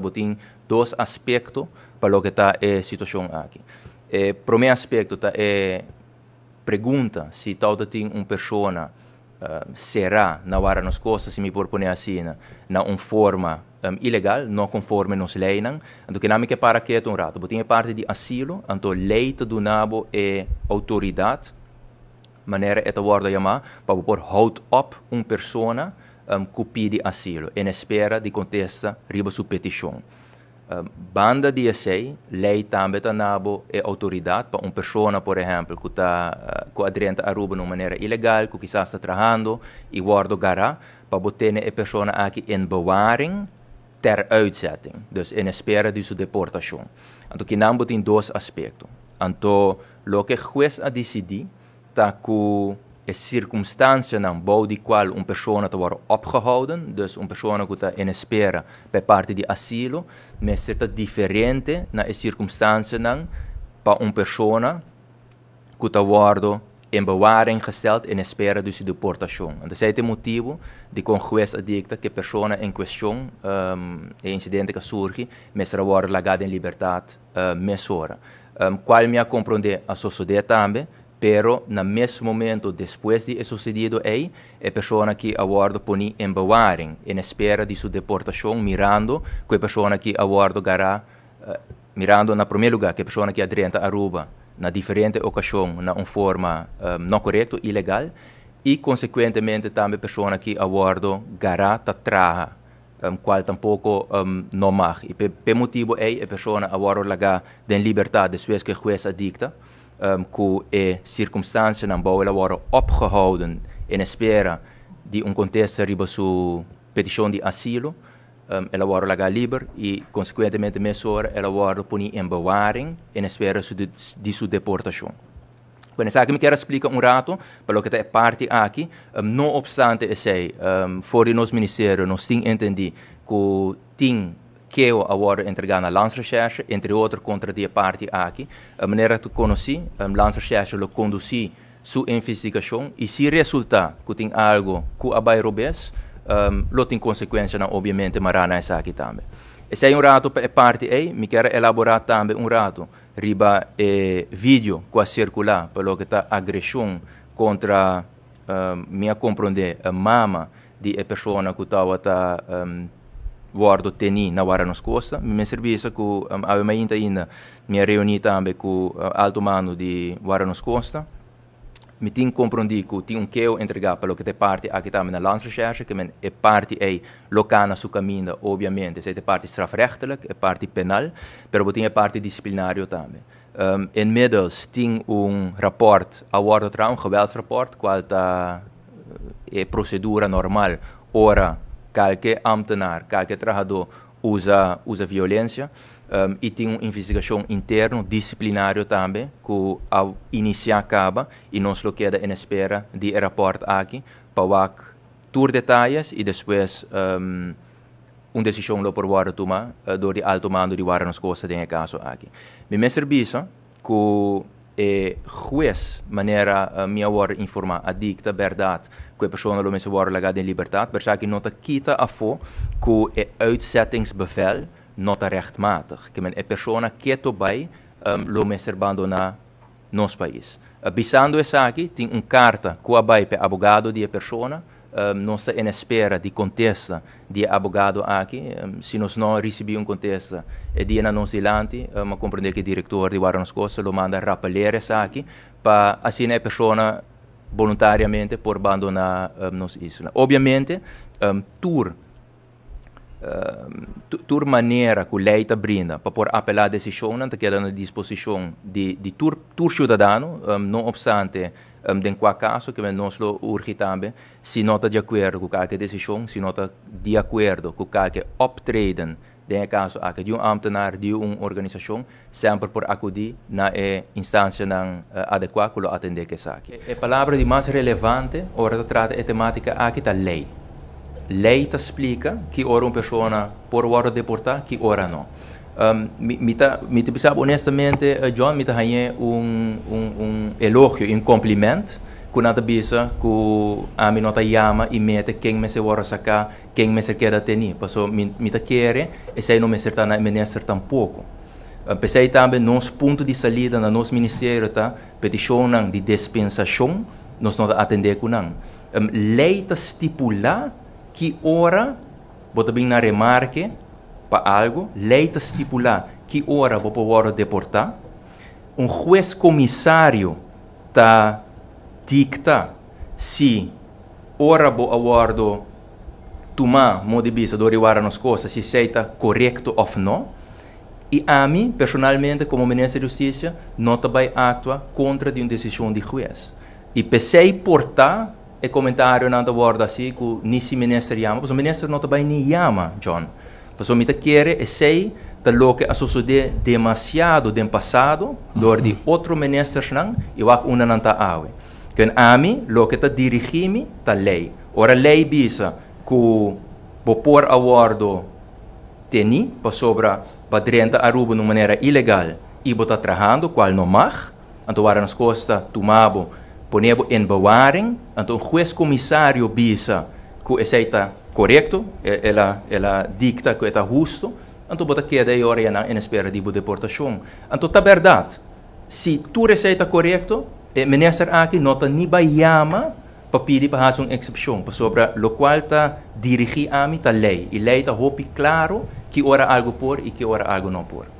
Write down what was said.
Botín dois aspectos para lo que está a situação aqui. Eh, eh primeiro aspecto tá, é eh, pergunta se tal tem uma pessoa uh, eh, será na hora nas costas, se me propõe assim, na, na uma forma um, ilegal, não conforme nos leis. Então, que não que para que é um rato. Botín é parte de asilo, então lei do nabo é autoridade, maneira é a palavra chamar, para pôr hold up uma pessoa um, que asilo, em espera de contesta riba sua petição. Um, banda de esse, lei também está nabo é autoridade para uma pessoa, por exemplo, que está eh, uh, aderente a Aruba de uma maneira ilegal, que quizás está trabalhando e guarda gará, para botar a pessoa aqui em bewaring ter uitzetting, dus em espera de sua deportação. Então, que não tem dois aspectos. Então, o que o juiz a decidir está com Een circumstantie dan bouw die kwal om personen te worden opgehouden, dus om personen te insperen bij parte di asilo, maar is het differente na nou, is circumstantie dan pa om personen te worden in bewaring gesteld in espera dus de En Dat is het motief die congres dat de persona in kwestie um, e incidente que surge mesra worden lagad in libertad uh, eh, mesora. Um, ehm, qual minha compreende a sociedade também pero no mesmo momento depois de sucedido aí, a pessoa que aguarda põe em Bawaring, em espera de sua deportação, mirando que a pessoa que aguarda gará, uh, mirando na primeiro lugar que a pessoa que adrenta Aruba, na diferente ocasião, na uma forma um, eh, não correta, ilegal, e consequentemente também a pessoa que aguarda gará traha um, qual tampouco um, não mag. E por motivo aí a pessoa aguarda lagar de liberdade, depois que o juiz adicta, um, que é circunstâncias não boa, ela era opgehouden em espera de um contexto riba sua petição de asilo, um, ela era lagar livre e, consequentemente, nessa hora, ela era punida em bewaring em espera de, de sua deportação. Bueno, essa aqui me quero explicar um rato, pelo que é parte aqui, um, não obstante, sei, um, fora do nosso ministério, nós temos entendido que tem que eu agora entregando na Lance Recherche, entre outras parte aqui, a maneira que eu conheci, a Lance Recherche lo conduzi sua investigação e se resultar que tem algo que abai robes, um, tem consequência, não, obviamente, marana essa aqui também. E se é um rato para é a parte A, me quero elaborar também um rato riba eh, vídeo que a circular pelo que está agressão contra, um, minha compreender, a mama de a é, pessoa que estava tá, um, guardo teni na wara nos costa me serviço ku um, ave mai inta ina me reuni tambe ku uh, alto mano di wara nos costa mi tin comprendi ku ti un keo entrega per lo che te parti a che tamen na lands recherche che men e parti e locana su cammina ovviamente se te parti strafrechtelijk e parti penal però botin e parti disciplinario tambe um, ehm, inmiddels tin un rapport award tra un geweldsrapport qual ta eh, e procedura normal ora qualquer amtenar, qualquer trabalhador usa, usa violência. Um, e tem uma investigação interna, disciplinária também, que ao iniciar acaba e nós só queda em espera de relatório aqui para tour detalhes e depois um, uma decisão lo por guarda tomar, uh, eh, do alto mando de guarda nas coisas tem caso aqui. Me me serviço que E juez maniera uh, eh, mia war informa a dicta berdat quei persone lo mensen waren legate in libertà perché non che nota kita a fo ku e uitzettingsbevel nota rechtmatig che men e persona keto bai um, ehm, lo mensen abandona nostro paese. uh, bisando e saki una carta che ha pe abogado di e persona um, não está em espera de contesta de abogado aqui. Um, se nós não recebemos contesta, é dia na Nova Zelândia, um, compreender que o diretor de Guaranos Costa lo manda essa aqui para assim a pessoa voluntariamente por abandonar um, nossa isla. Obviamente, um, uh, tur maneira que a lei está brinda para por apelar a decisão, está quedando à disposição de, de tur, tur cidadão, um, não obstante um, den qua caso que nós lo urgitabe, se nota de acordo com qualquer decisão, se nota de acordo com qualquer optreden, den caso aqui de um ambtenaar, de uma organização, sempre por acudir na eh, eh, e instância não uh, adequada que lo atender que saque. A palavra de mais relevante, ora trata a temática aqui da lei. Lei te explica que ora uma pessoa por hora deportar, que ora não um, me tá, me honestamente, John me tá um, um, um elogio, um complemento kun ata bisa ku ami nota yama e mete keng mese wara saka keng mese queda teni paso mita quere e sei não me acertar na me tampouco. pouco eh, pensei também nos ponto de saída na nos ministério tá peticionam de dispensação nós não atender kunang um, lei estipular estipula que hora bota bem na remarque para algo, lei está estipular que hora vou poder deportar, um juiz comissário está dicta se hora vou aguardo tomar modo de vista do Riwara nas coisas, se aceita correto ou não, e a mim, personalmente, como ministro da Justiça, não também atua contra de uma decisão de juiz. E pensei portar e comentário não da guarda assim que nem se ministro ama, pois o ministro não também nem ama, John. Pessoa me quer sei tá que a sucede demasiado do passado, dor de outro ministro não, e o una não tá awe. Que a mim, lo que tá dirigimi, tá lei. Ora lei bisa, que vou pôr awardo teni, para sobre para drenta aruba de maneira ilegal, e vou tá trabajando, qual não mar, então agora nos costa, tomabo, ponebo em bewaring, então o juiz comissário bisa, que aceita correto, ela, ela dicta que é justo, então você queda e ordena em espera de deportação. Então, tá verdade, se tu receita correto, o ministro aqui nota nem baiama para pedir para fazer uma exceção, sobre o qual está dirigindo a lei. E lei está claro que ora algo por e que ora algo não por.